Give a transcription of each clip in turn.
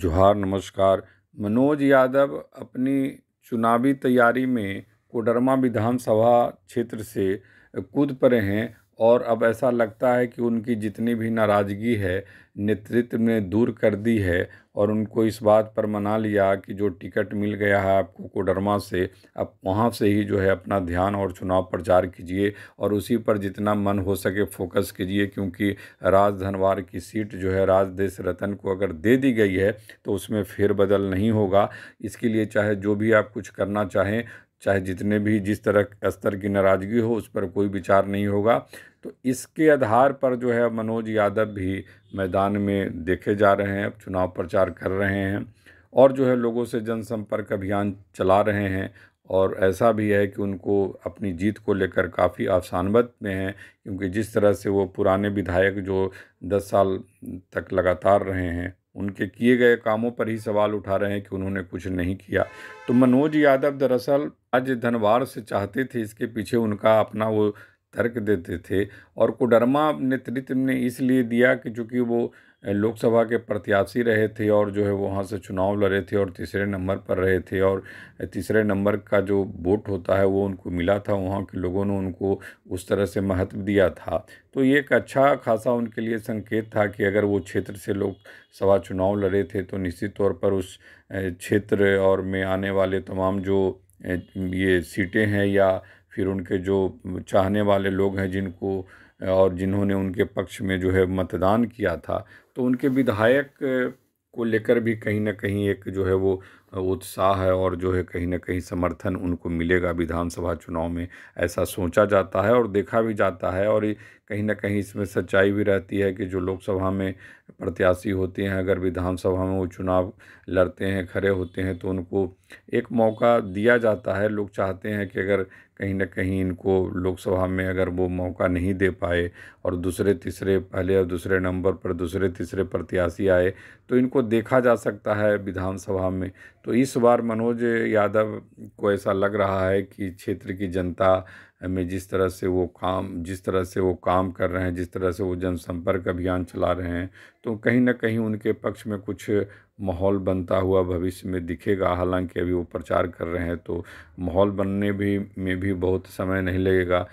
जोहार नमस्कार मनोज यादव अपनी चुनावी तैयारी में कोडरमा विधानसभा क्षेत्र से कूद पड़े हैं और अब ऐसा लगता है कि उनकी जितनी भी नाराज़गी है नेतृत्व ने दूर कर दी है और उनको इस बात पर मना लिया कि जो टिकट मिल गया है आपको कोडरमा से अब वहाँ से ही जो है अपना ध्यान और चुनाव प्रचार कीजिए और उसी पर जितना मन हो सके फोकस कीजिए क्योंकि राजधनवार की सीट जो है राजदेश रतन को अगर दे दी गई है तो उसमें फेरबदल नहीं होगा इसके लिए चाहे जो भी आप कुछ करना चाहें चाहे जितने भी जिस तरह स्तर की नाराज़गी हो उस पर कोई विचार नहीं होगा तो इसके आधार पर जो है मनोज यादव भी मैदान में देखे जा रहे हैं चुनाव प्रचार कर रहे हैं और जो है लोगों से जनसंपर्क अभियान चला रहे हैं और ऐसा भी है कि उनको अपनी जीत को लेकर काफ़ी आसानबत में हैं क्योंकि जिस तरह से वो पुराने विधायक जो दस साल तक लगातार रहे हैं उनके किए गए कामों पर ही सवाल उठा रहे हैं कि उन्होंने कुछ नहीं किया तो मनोज यादव दरअसल आज धनवार से चाहते थे इसके पीछे उनका अपना वो तर्क देते थे और कोडरमा नेतृत्व ने इसलिए दिया कि चूँकि वो लोकसभा के प्रत्याशी रहे थे और जो है वहाँ से चुनाव लड़े थे और तीसरे नंबर पर रहे थे और तीसरे नंबर का जो वोट होता है वो उनको मिला था वहाँ के लोगों ने उनको उस तरह से महत्व दिया था तो ये एक अच्छा खासा उनके लिए संकेत था कि अगर वो क्षेत्र से लोकसभा चुनाव लड़े थे तो निश्चित तौर पर उस क्षेत्र और में आने वाले तमाम जो ये सीटें हैं या फिर उनके जो चाहने वाले लोग हैं जिनको और जिन्होंने उनके पक्ष में जो है मतदान किया था तो उनके विधायक को लेकर भी कहीं ना कहीं एक जो है वो उत्साह है और जो है कहीं ना कहीं समर्थन उनको मिलेगा विधानसभा चुनाव में ऐसा सोचा जाता है और देखा भी जाता है और कहीं ना कहीं इसमें सच्चाई भी रहती है कि जो लोकसभा में प्रत्याशी होते हैं अगर विधानसभा में वो चुनाव लड़ते हैं खड़े होते हैं तो उनको एक मौका दिया जाता है लोग चाहते हैं कि अगर कहीं ना कहीं इनको लोकसभा में अगर वो मौका नहीं दे पाए और दूसरे तीसरे पहले और दूसरे नंबर पर दूसरे तीसरे प्रत्याशी आए तो इनको देखा जा सकता है विधानसभा में तो इस बार मनोज यादव को ऐसा लग रहा है कि क्षेत्र की जनता में जिस तरह से वो काम जिस तरह से वो काम कर रहे हैं जिस तरह से वो जनसंपर्क अभियान चला रहे हैं तो कहीं ना कहीं उनके पक्ष में कुछ माहौल बनता हुआ भविष्य में दिखेगा हालांकि अभी वो प्रचार कर रहे हैं तो माहौल बनने भी में भी बहुत समय नहीं लगेगा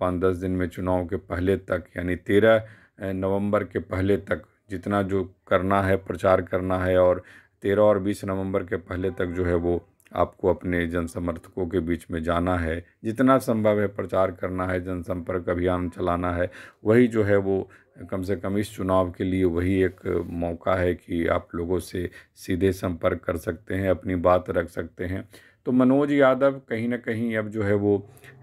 पाँच दस दिन में चुनाव के पहले तक यानी तेरह नवंबर के पहले तक जितना जो करना है प्रचार करना है और तेरह और बीस नवंबर के पहले तक जो है वो आपको अपने जन समर्थकों के बीच में जाना है जितना संभव है प्रचार करना है जनसंपर्क अभियान चलाना है वही जो है वो कम से कम इस चुनाव के लिए वही एक मौका है कि आप लोगों से सीधे संपर्क कर सकते हैं अपनी बात रख सकते हैं तो मनोज यादव कहीं ना कहीं अब जो है वो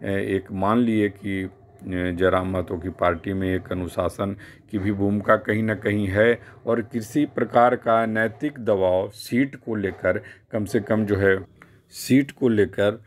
एक मान लिए कि जरामतों की पार्टी में एक अनुशासन की भी भूमिका कहीं ना कहीं है और किसी प्रकार का नैतिक दबाव सीट को लेकर कम से कम जो है सीट को लेकर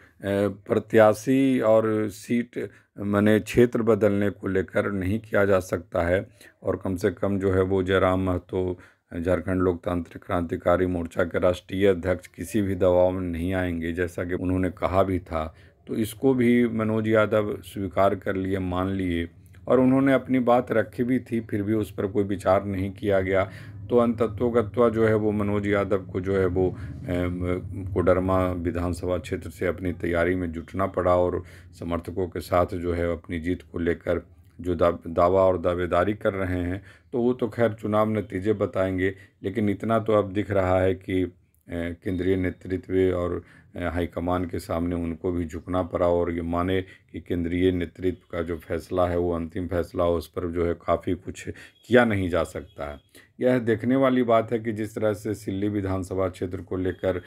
प्रत्याशी और सीट मैंने क्षेत्र बदलने को लेकर नहीं किया जा सकता है और कम से कम जो है वो जयराम महतो झारखंड लोकतांत्रिक क्रांतिकारी मोर्चा के राष्ट्रीय अध्यक्ष किसी भी दबाव में नहीं आएंगे जैसा कि उन्होंने कहा भी था तो इसको भी मनोज यादव स्वीकार कर लिए मान लिए और उन्होंने अपनी बात रखी भी थी फिर भी उस पर कोई विचार नहीं किया गया तो अंतत्वगत्वा जो है वो मनोज यादव को जो है वो कोडरमा विधानसभा क्षेत्र से अपनी तैयारी में जुटना पड़ा और समर्थकों के साथ जो है अपनी जीत को लेकर जो दा, दावा और दावेदारी कर रहे हैं तो वो तो खैर चुनाव नतीजे बताएंगे लेकिन इतना तो अब दिख रहा है कि केंद्रीय नेतृत्व और हाईकमान के सामने उनको भी झुकना पड़ा और ये माने कि केंद्रीय नेतृत्व का जो फैसला है वो अंतिम फैसला उस पर जो है काफ़ी कुछ किया नहीं जा सकता है यह देखने वाली बात है कि जिस तरह से सिल्ली विधानसभा क्षेत्र को लेकर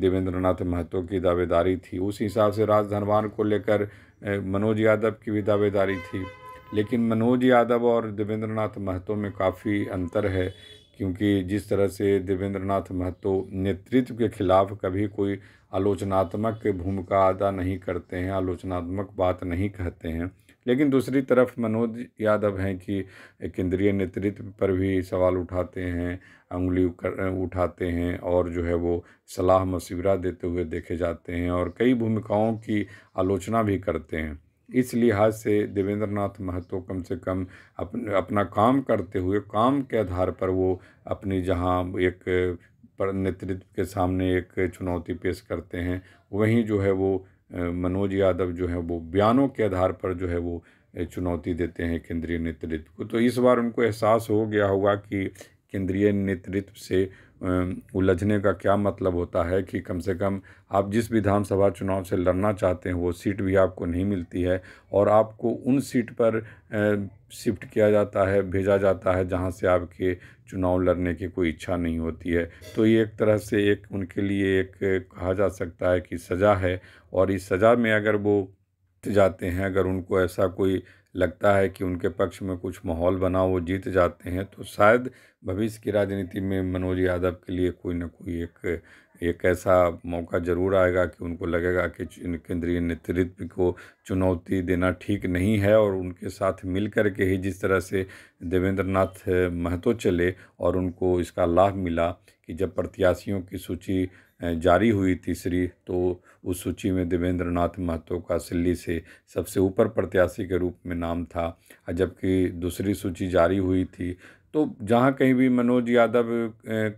देवेंद्र नाथ महतो की दावेदारी थी उस हिसाब से राजधनवान को लेकर मनोज यादव की भी दावेदारी थी लेकिन मनोज यादव और देवेंद्र नाथ महतो में काफ़ी अंतर है क्योंकि जिस तरह से देवेंद्र नाथ महतो नेतृत्व के खिलाफ कभी कोई आलोचनात्मक भूमिका अदा नहीं करते हैं आलोचनात्मक बात नहीं कहते हैं लेकिन दूसरी तरफ मनोज यादव हैं कि केंद्रीय नेतृत्व पर भी सवाल उठाते हैं उंगली उठाते हैं और जो है वो सलाह मशवरा देते हुए देखे जाते हैं और कई भूमिकाओं की आलोचना भी करते हैं इस लिहाज से देवेंद्र नाथ महतो कम से कम अपन अपना काम करते हुए काम के आधार पर वो अपनी जहाँ एक नेतृत्व के सामने एक चुनौती पेश करते हैं वहीं जो है वो मनोज यादव जो है वो बयानों के आधार पर जो है वो चुनौती देते हैं केंद्रीय नेतृत्व को तो इस बार उनको एहसास हो गया होगा कि केंद्रीय नेतृत्व से उलझने का क्या मतलब होता है कि कम से कम आप जिस विधानसभा चुनाव से लड़ना चाहते हैं वो सीट भी आपको नहीं मिलती है और आपको उन सीट पर शिफ्ट किया जाता है भेजा जाता है जहाँ से आपके चुनाव लड़ने की कोई इच्छा नहीं होती है तो ये एक तरह से एक उनके लिए एक कहा जा सकता है कि सज़ा है और इस सज़ा में अगर वो जाते हैं अगर उनको ऐसा कोई लगता है कि उनके पक्ष में कुछ माहौल बना वो जीत जाते हैं तो शायद भविष्य की राजनीति में मनोज यादव के लिए कोई ना कोई एक एक ऐसा मौका ज़रूर आएगा कि उनको लगेगा कि केंद्रीय नेतृत्व को चुनौती देना ठीक नहीं है और उनके साथ मिल कर के ही जिस तरह से देवेंद्र नाथ महतो चले और उनको इसका लाभ मिला कि जब प्रत्याशियों की सूची जारी हुई तीसरी तो उस सूची में देवेंद्र नाथ महतो का सिल्ली से सबसे ऊपर प्रत्याशी के रूप में नाम था जबकि दूसरी सूची जारी हुई थी तो जहाँ कहीं भी मनोज यादव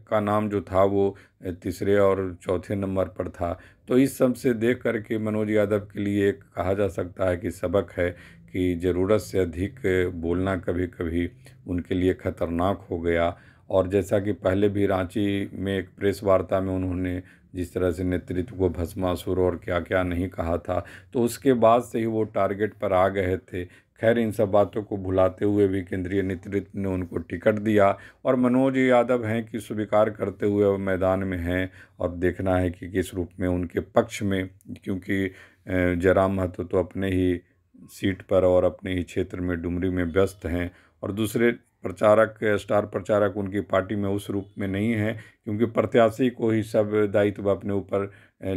का नाम जो था वो तीसरे और चौथे नंबर पर था तो इस सब से देख कर के मनोज यादव के लिए कहा जा सकता है कि सबक है कि ज़रूरत से अधिक बोलना कभी कभी उनके लिए ख़तरनाक हो गया और जैसा कि पहले भी रांची में एक प्रेस वार्ता में उन्होंने जिस तरह से नेतृत्व को भस्मासुर और क्या क्या नहीं कहा था तो उसके बाद से ही वो टारगेट पर आ गए थे खैर इन सब बातों को भुलाते हुए भी केंद्रीय नेतृत्व ने उनको टिकट दिया और मनोज यादव हैं कि स्वीकार करते हुए अब मैदान में हैं और देखना है कि किस रूप में उनके पक्ष में क्योंकि जयराम महतो तो अपने ही सीट पर और अपने ही क्षेत्र में डुमरी में व्यस्त हैं और दूसरे प्रचारक स्टार प्रचारक उनकी पार्टी में उस रूप में नहीं है क्योंकि प्रत्याशी को ही सब दायित्व अपने ऊपर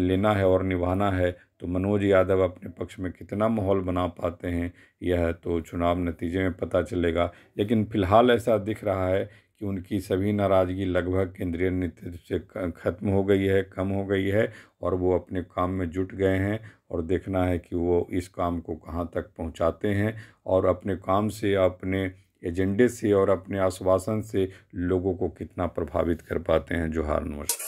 लेना है और निभाना है तो मनोज यादव अपने पक्ष में कितना माहौल बना पाते हैं यह तो चुनाव नतीजे में पता चलेगा लेकिन फिलहाल ऐसा दिख रहा है कि उनकी सभी नाराज़गी लगभग केंद्रीय नेतृत्व से ख़त्म हो गई है कम हो गई है और वो अपने काम में जुट गए हैं और देखना है कि वो इस काम को कहाँ तक पहुँचाते हैं और अपने काम से अपने एजेंडे से और अपने आश्वासन से लोगों को कितना प्रभावित कर पाते हैं जोहार नमस्कार